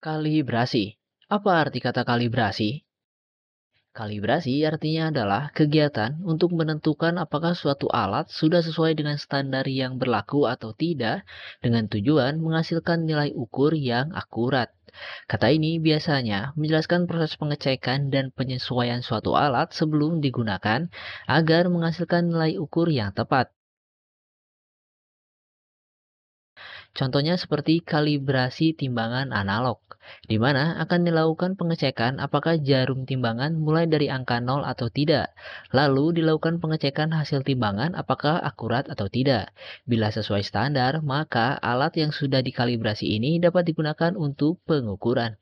Kalibrasi. Apa arti kata kalibrasi? Kalibrasi artinya adalah kegiatan untuk menentukan apakah suatu alat sudah sesuai dengan standar yang berlaku atau tidak dengan tujuan menghasilkan nilai ukur yang akurat. Kata ini biasanya menjelaskan proses pengecekan dan penyesuaian suatu alat sebelum digunakan agar menghasilkan nilai ukur yang tepat. Contohnya seperti kalibrasi timbangan analog di mana akan dilakukan pengecekan apakah jarum timbangan mulai dari angka 0 atau tidak. Lalu dilakukan pengecekan hasil timbangan apakah akurat atau tidak. Bila sesuai standar, maka alat yang sudah dikalibrasi ini dapat digunakan untuk pengukuran.